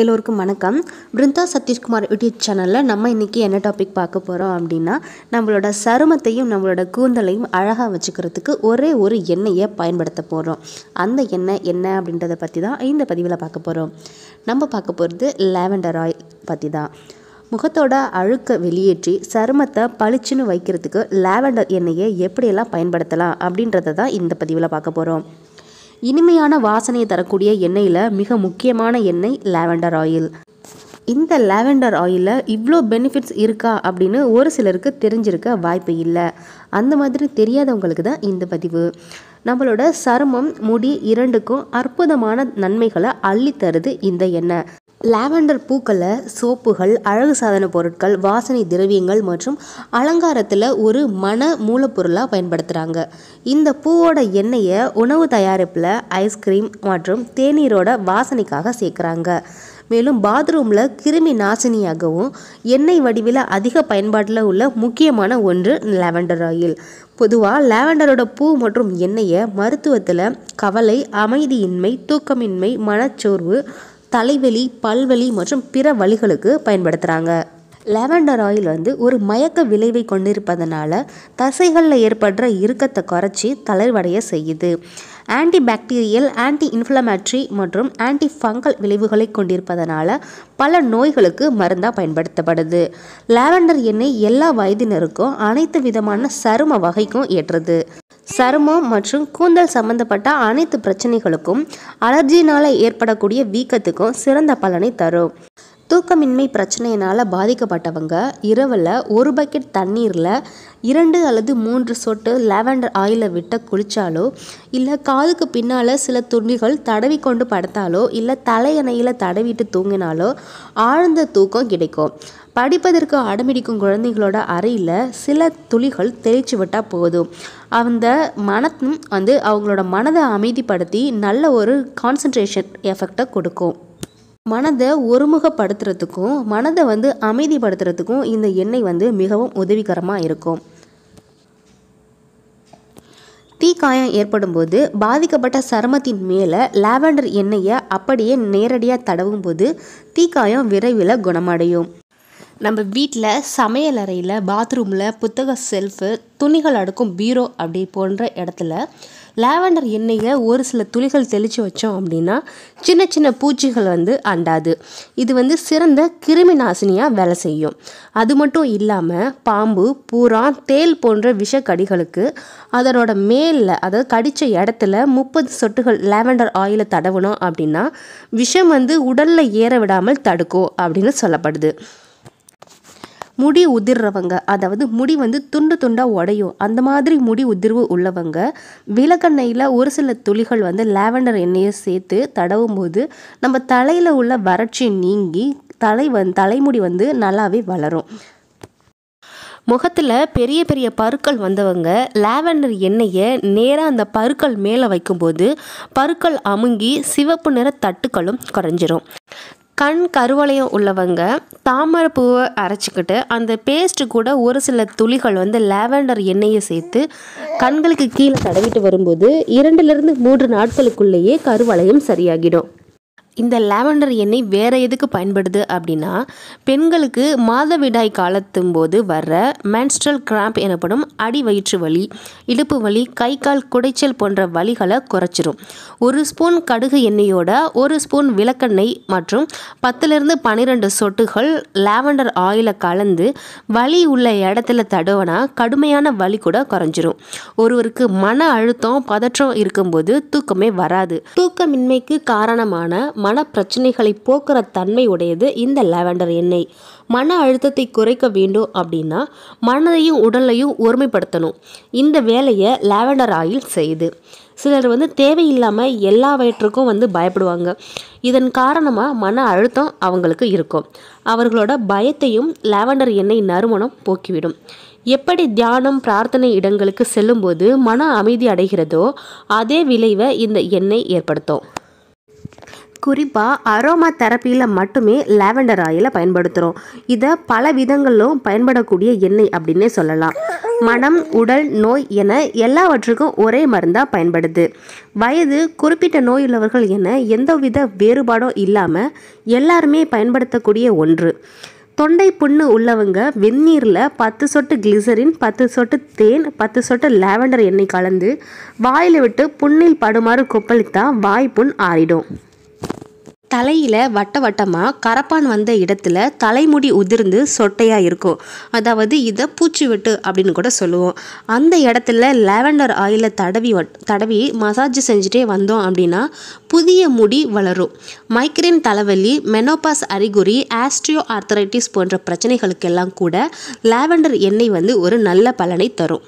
எல்லோருக்கும் வணக்கம் பிருந்தா சதீஷ்குமார் யூடியூப் சேனலில் நம்ம இன்றைக்கி என்ன டாபிக் பார்க்க போகிறோம் அப்படின்னா நம்மளோட சருமத்தையும் நம்மளோட கூந்தலையும் அழகாக வச்சுக்கிறதுக்கு ஒரே ஒரு எண்ணெயை பயன்படுத்த போகிறோம் அந்த எண்ணெய் என்ன அப்படின்றத பற்றி தான் இந்த பதிவில் பார்க்க போகிறோம் நம்ம பார்க்க போகிறது லேவெண்டர் ஆயில் பற்றி தான் முகத்தோட அழுக்க வெளியேற்றி சருமத்தை பளிச்சுன்னு வைக்கிறதுக்கு லேவெண்டர் எண்ணெயை எப்படியெல்லாம் பயன்படுத்தலாம் அப்படின்றத தான் இந்த பதிவில் பார்க்க போகிறோம் இனிமையான வாசனையை தரக்கூடிய எண்ணெயில் மிக முக்கியமான எண்ணெய் லாவெண்டர் ஆயில் இந்த லாவெண்டர் ஆயிலில் இவ்வளோ பெனிஃபிட்ஸ் இருக்கா அப்படின்னு ஒரு சிலருக்கு தெரிஞ்சிருக்க வாய்ப்பு இல்லை அந்த மாதிரி தெரியாதவங்களுக்கு தான் இந்த பதிவு நம்மளோட சருமம் முடி இரண்டுக்கும் அற்புதமான நன்மைகளை அள்ளித்தருது இந்த எண்ணெய் லாவெண்டர் பூக்களை சோப்புகள் அழகு சாதன பொருட்கள் வாசனை திரவியங்கள் மற்றும் அலங்காரத்தில் ஒரு மன மூலப்பொருளாக பயன்படுத்துகிறாங்க இந்த பூவோட எண்ணெயை உணவு தயாரிப்பில் ஐஸ்கிரீம் மற்றும் தேநீரோட வாசனைக்காக சேர்க்குறாங்க மேலும் பாத்ரூமில் கிருமி நாசினியாகவும் எண்ணெய் வடிவில் அதிக பயன்பாட்டில் உள்ள முக்கியமான ஒன்று லாவெண்டர் ஆயில் பொதுவாக லாவெண்டரோட பூ மற்றும் எண்ணெயை மருத்துவத்தில் கவலை அமைதியின்மை தூக்கமின்மை மனச்சோர்வு தலைவலி பல்வலி மற்றும் பிற வழிகளுக்கு பயன்படுத்துகிறாங்க லெவண்டர் ஆயில் வந்து ஒரு மயக்க விளைவை கொண்டிருப்பதனால தசைகளில் ஏற்படுற இறுக்கத்தை குறைச்சி தளர்வடைய செய்யுது ஆன்டி பாக்டீரியல் ஆன்டி இன்ஃப்ளமேட்ரி மற்றும் ஆன்டி ஃபங்கல் விளைவுகளை கொண்டிருப்பதனால பல நோய்களுக்கு மருந்தாக பயன்படுத்தப்படுது லாவெண்டர் எண்ணெய் எல்லா வயதினருக்கும் அனைத்து விதமான சரும வகைக்கும் ஏற்றுது சருமம் மற்றும் கூந்தல் சம்பந்தப்பட்ட அனைத்து பிரச்சனைகளுக்கும் அலர்ஜினால் ஏற்படக்கூடிய வீக்கத்துக்கும் சிறந்த பலனை தரும் தூக்கமின்மை பிரச்சனையினால் பாதிக்கப்பட்டவங்க இரவில் ஒரு பக்கெட் தண்ணீரில் இரண்டு அல்லது மூன்று சொட்டு லாவெண்டர் ஆயிலை விட்ட குளித்தாலோ இல்லை காதுக்கு பின்னால் சில துணிகள் தடவி கொண்டு படுத்தாலோ இல்லை தலையணையில் தடவிட்டு தூங்கினாலோ ஆழ்ந்த தூக்கம் கிடைக்கும் படிப்பதற்கு அடமிடிக்கும் குழந்தைகளோட அறையில் சில துளிகள் தெளிச்சு விட்டால் போதும் அந்த மனத்தும் வந்து அவங்களோட மனதை அமைதிப்படுத்தி நல்ல ஒரு கான்சன்ட்ரேஷன் எஃபெக்டை கொடுக்கும் மனதை ஒருமுகப்படுத்துறதுக்கும் மனதை வந்து அமைதிப்படுத்துறதுக்கும் இந்த எண்ணெய் வந்து மிகவும் உதவிகரமாக இருக்கும் தீக்காயம் ஏற்படும் போது பாதிக்கப்பட்ட சருமத்தின் மேலே லாவெண்டர் எண்ணெயை அப்படியே நேரடியாக தடவும் போது தீக்காயம் விரைவில் குணமடையும் நம்ம வீட்டில் சமையல் அறையில் பாத்ரூமில் புத்தக செல்ஃபு துணிகள் அடுக்கும் பீரோ அப்படி போன்ற இடத்துல லாவெண்டர் எண்ணெயை ஒரு சில துளிகள் தெளித்து வச்சோம் அப்படின்னா சின்ன சின்ன பூச்சிகள் வந்து அண்டாது இது வந்து சிறந்த கிருமி நாசினியாக வேலை செய்யும் அது மட்டும் இல்லாமல் பாம்பு பூரா தேல் போன்ற விஷ கடிகளுக்கு அதனோட மேலில் அதாவது கடித்த இடத்துல முப்பது சொட்டுகள் லாவெண்டர் ஆயிலை தடவணும் அப்படின்னா விஷம் வந்து உடலில் ஏற விடாமல் தடுக்கும் அப்படின்னு சொல்லப்படுது முடி உதிர்றவங்க அதாவது முடி வந்து துண்டு துண்டாக உடையும் அந்த மாதிரி முடி உதிர்வு உள்ளவங்க விளக்கெண்ணெயில் ஒரு சில துளிகள் வந்து லாவெண்டர் எண்ணெயை சேர்த்து தடவும் போது நம்ம தலையில் உள்ள வறட்சி நீங்கி தலை வந் தலைமுடி வந்து நல்லாவே வளரும் முகத்தில் பெரிய பெரிய பருக்கள் வந்தவங்க லாவெண்டர் எண்ணெயை நேராக அந்த பருக்கள் மேலே வைக்கும்போது பருக்கள் அமுங்கி சிவப்பு நிற தட்டுக்களும் குறைஞ்சிரும் கண் கருவளையம் உள்ளவங்க தாமரை பூவை அரைச்சிக்கிட்டு அந்த பேஸ்ட்டு கூட ஒரு சில துளிகள் வந்து லாவெண்டர் எண்ணெயை சேர்த்து கண்களுக்கு கீழே தடவிட்டு வரும்போது இரண்டுலேருந்து மூன்று நாட்களுக்குள்ளேயே கருவளையம் சரியாகிடும் இந்த லாவெண்டர் எண்ணெய் வேறு எதுக்கு பயன்படுது அப்படின்னா பெண்களுக்கு மாதவிடாய் காலத்தும் போது வர்ற மேன்ஸ்ட்ரல் கிராம்ப் எனப்படும் அடி வயிற்று வலி இடுப்பு வலி கை கால் குடைச்சல் போன்ற வலிகளை குறைச்சிரும் ஒரு ஸ்பூன் கடுகு எண்ணெயோட ஒரு ஸ்பூன் விளக்கெண்ணெய் மற்றும் பத்துலேருந்து பன்னிரெண்டு சொட்டுகள் லாவெண்டர் ஆயிலை கலந்து வலி உள்ள இடத்துல தடவுனா கடுமையான வலி கூட குறைஞ்சிரும் ஒருவருக்கு மன அழுத்தம் பதற்றம் இருக்கும்போது தூக்கமே வராது தூக்கமின்மைக்கு காரணமான மன பிரச்சனைகளை போக்குற தன்மை உடையது இந்த லாவெண்டர் எண்ணெய் மன அழுத்தத்தை குறைக்க வேண்டும் அப்படின்னா மனதையும் உடலையும் ஒருமைப்படுத்தணும் இந்த வேலையை லாவெண்டர் ஆயில் செய்யுது சிலர் வந்து தேவையில்லாமல் எல்லா வயிற்றுக்கும் வந்து பயப்படுவாங்க இதன் காரணமாக மன அழுத்தம் அவங்களுக்கு இருக்கும் அவர்களோட பயத்தையும் லாவெண்டர் எண்ணெய் நறுமணம் போக்கிவிடும் எப்படி தியானம் பிரார்த்தனை இடங்களுக்கு செல்லும்போது மன அமைதி அடைகிறதோ அதே விளைவை இந்த எண்ணெய் ஏற்படுத்தும் குறிப்பாக அரோமா தெரப்பியில் மட்டுமே லாவெண்டர் ஆயிலை பயன்படுத்துகிறோம் இதை பல விதங்களிலும் பயன்படக்கூடிய எண்ணெய் அப்படின்னே சொல்லலாம் மனம் உடல் நோய் என எல்லாவற்றுக்கும் ஒரே மருந்தாக பயன்படுது வயது குறிப்பிட்ட நோய் உள்ளவர்கள் என எந்தவித வேறுபாடும் இல்லாமல் எல்லாருமே பயன்படுத்தக்கூடிய ஒன்று தொண்டை புண்ணு உள்ளவங்க வெந்நீரில் பத்து சொட்டு கிளிசரின் பத்து சொட்டு தேன் பத்து சொட்டு லாவெண்டர் எண்ணெய் கலந்து வாயில் விட்டு புண்ணில் படுமாறு கொப்பளித்தா வாய்ப்புண் ஆறிடும் தலையில் வட்ட வட்டமாக கரப்பான் வந்த இடத்துல தலைமுடி உதிர்ந்து சொட்டையாக இருக்கும் அதாவது இதை பூச்சி வெட்டு அப்படின்னு கூட சொல்லுவோம் அந்த இடத்துல லாவெண்டர் ஆயிலை தடவி தடவி மசாஜ் செஞ்சுட்டே வந்தோம் அப்படின்னா புதிய முடி வளரும் மைக்ரேன் தலைவலி மெனோபாஸ் அறிகுறி ஆஸ்ட்ரியோ ஆர்த்தரைட்டிஸ் போன்ற பிரச்சனைகளுக்கெல்லாம் கூட லாவெண்டர் எண்ணெய் வந்து ஒரு நல்ல பலனை தரும்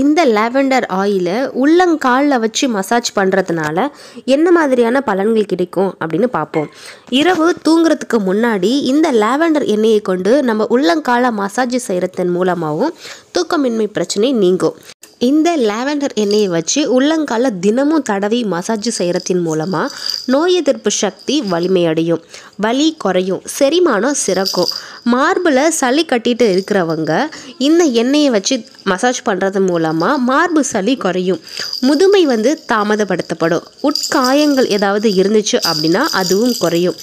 இந்த லாவெண்டர் ஆயிலை உள்ளங்காலில் வச்சு மசாஜ் பண்ணுறதுனால என்ன மாதிரியான பலன்கள் கிடைக்கும் அப்படின்னு பார்ப்போம் இரவு தூங்குறதுக்கு முன்னாடி இந்த லாவெண்டர் எண்ணெயை கொண்டு நம்ம உள்ளங்காலை மசாஜ் செய்கிறதன் மூலமாகவும் தூக்கமின்மை பிரச்சனை நீங்கும் இந்த லாவெண்டர் எண்ணெயை வச்சு உள்ளங்கால தினமும் தடவி மசாஜ் செய்கிறதின் மூலமாக நோய் எதிர்ப்பு சக்தி வலிமையடையும் வலி குறையும் செரிமானம் சிறக்கும் மார்பில் சளி கட்டிட்டு இருக்கிறவங்க இந்த எண்ணெயை வச்சு மசாஜ் பண்ணுறது மூலமாக மார்பு சளி குறையும் முதுமை வந்து தாமதப்படுத்தப்படும் உட்காயங்கள் ஏதாவது இருந்துச்சு அப்படின்னா அதுவும் குறையும்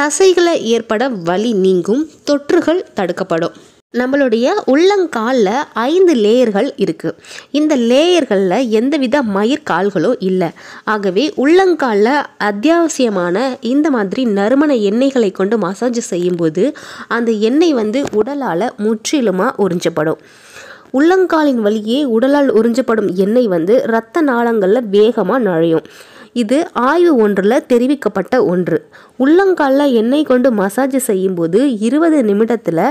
தசைகளை ஏற்பட வலி நீங்கும் தொற்றுகள் தடுக்கப்படும் நம்மளுடைய உள்ளங்காலில் ஐந்து லேயர்கள் இருக்குது இந்த லேயர்களில் எந்தவித மயிர் கால்களோ இல்லை ஆகவே உள்ளங்காலில் அத்தியாவசியமான இந்த மாதிரி நறுமண எண்ணெய்களை கொண்டு மசாஜ் செய்யும்போது அந்த எண்ணெய் வந்து உடலால் முற்றிலுமாக உறிஞ்சப்படும் உள்ளங்காலின் வழியே உடலால் உறிஞ்சப்படும் எண்ணெய் வந்து இரத்த நாளங்களில் வேகமாக நழையும் இது ஆய்வு ஒன்றில் தெரிவிக்கப்பட்ட ஒன்று உள்ளங்காலில் எண்ணெய் கொண்டு மசாஜ் செய்யும்போது இருபது நிமிடத்தில்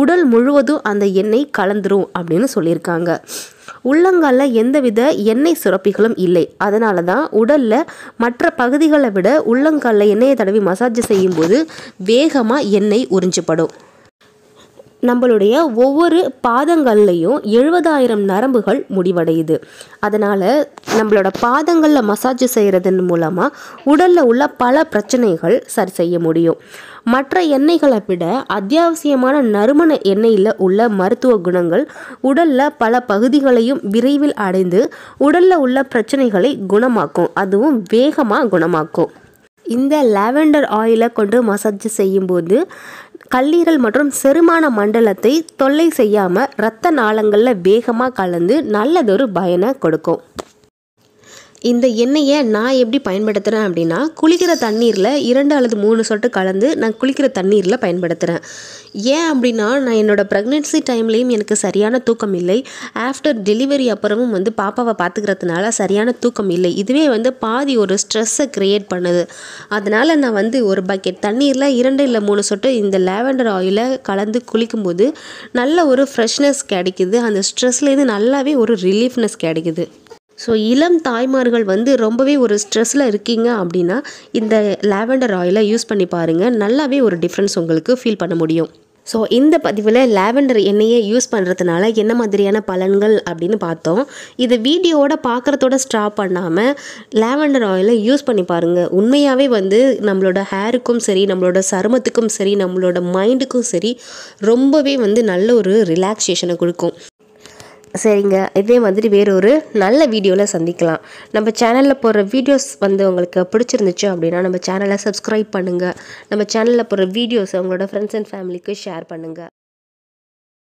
உடல் முழுவதும் அந்த எண்ணெய் கலந்துரும் அப்படின்னு சொல்லியிருக்காங்க உள்ளங்காலில் எந்தவித எண்ணெய் சுரப்பிகளும் இல்லை அதனால தான் உடலில் மற்ற பகுதிகளை விட உள்ளங்காலில் எண்ணெயை தடவி மசாஜ் செய்யும்போது வேகமாக எண்ணெய் உறிஞ்சப்படும் நம்மளுடைய ஒவ்வொரு பாதங்கள்லேயும் எழுபதாயிரம் நரம்புகள் முடிவடையுது அதனால் நம்மளோட பாதங்களில் மசாஜ் செய்கிறதன் மூலமாக உடலில் உள்ள பல பிரச்சனைகள் சரி செய்ய முடியும் மற்ற எண்ணெய்களை விட அத்தியாவசியமான நறுமண எண்ணெயில் உள்ள மருத்துவ குணங்கள் உடலில் பல பகுதிகளையும் விரைவில் அடைந்து உடலில் உள்ள பிரச்சனைகளை குணமாக்கும் அதுவும் வேகமாக குணமாக்கும் இந்த லாவெண்டர் ஆயிலை கொண்டு மசாஜ் செய்யும்போது கல்லீரல் மற்றும் செருமான மண்டலத்தை தொல்லை செய்யாமல் இரத்த நாளங்களில் வேகமாக கலந்து நல்லதொரு பயனை கொடுக்கும் இந்த எண்ணெயை நான் எப்படி பயன்படுத்துகிறேன் அப்படின்னா குளிக்கிற தண்ணீரில் இரண்டு அல்லது மூணு சொட்டு கலந்து நான் குளிக்கிற தண்ணீரில் பயன்படுத்துகிறேன் ஏன் அப்படின்னா நான் என்னோடய ப்ரெக்னென்சி டைம்லேயும் எனக்கு சரியான தூக்கம் இல்லை ஆஃப்டர் டெலிவரி அப்புறமும் வந்து பாப்பாவை பார்த்துக்கிறதுனால சரியான தூக்கம் இல்லை இதுவே வந்து பாதி ஒரு ஸ்ட்ரெஸ்ஸை க்ரியேட் பண்ணுது அதனால் நான் வந்து ஒரு பக்கெட் தண்ணீரில் இரண்டு இல்லை மூணு சொட்டு இந்த லேவண்டர் ஆயிலை கலந்து குளிக்கும்போது நல்ல ஒரு ஃப்ரெஷ்னஸ் கிடைக்குது அந்த ஸ்ட்ரெஸ்லேருந்து நல்லாவே ஒரு ரிலீஃப்னஸ் கிடைக்குது ஸோ இளம் தாய்மார்கள் வந்து ரொம்பவே ஒரு ஸ்ட்ரெஸ்ஸில் இருக்கீங்க அப்படின்னா இந்த லாவெண்டர் ஆயிலை யூஸ் பண்ணி பாருங்கள் நல்லாவே ஒரு டிஃப்ரென்ஸ் உங்களுக்கு ஃபீல் பண்ண முடியும் ஸோ இந்த பதிவில் லாவெண்டர் எண்ணெயை யூஸ் பண்ணுறதுனால என்ன மாதிரியான பலன்கள் அப்படின்னு பார்த்தோம் இது வீடியோவோட பார்க்குறதோட ஸ்டாப் பண்ணாமல் லாவெண்டர் ஆயிலை யூஸ் பண்ணி பாருங்கள் உண்மையாகவே வந்து நம்மளோட ஹேருக்கும் சரி நம்மளோட சருமத்துக்கும் சரி நம்மளோட மைண்டுக்கும் சரி ரொம்பவே வந்து நல்ல ஒரு ரிலாக்ஸேஷனை கொடுக்கும் சரிங்க இதே மாதிரி வேறு ஒரு நல்ல வீடியோவில் சந்திக்கலாம் நம்ம சேனலில் போடுற வீடியோஸ் வந்து உங்களுக்கு பிடிச்சிருந்துச்சு அப்படின்னா நம்ம சேனலை சப்ஸ்கிரைப் பண்ணுங்கள் நம்ம சேனலில் போடுற வீடியோஸை உங்களோட ஃப்ரெண்ட்ஸ் அண்ட் ஃபேமிலிக்கு ஷேர் பண்ணுங்கள்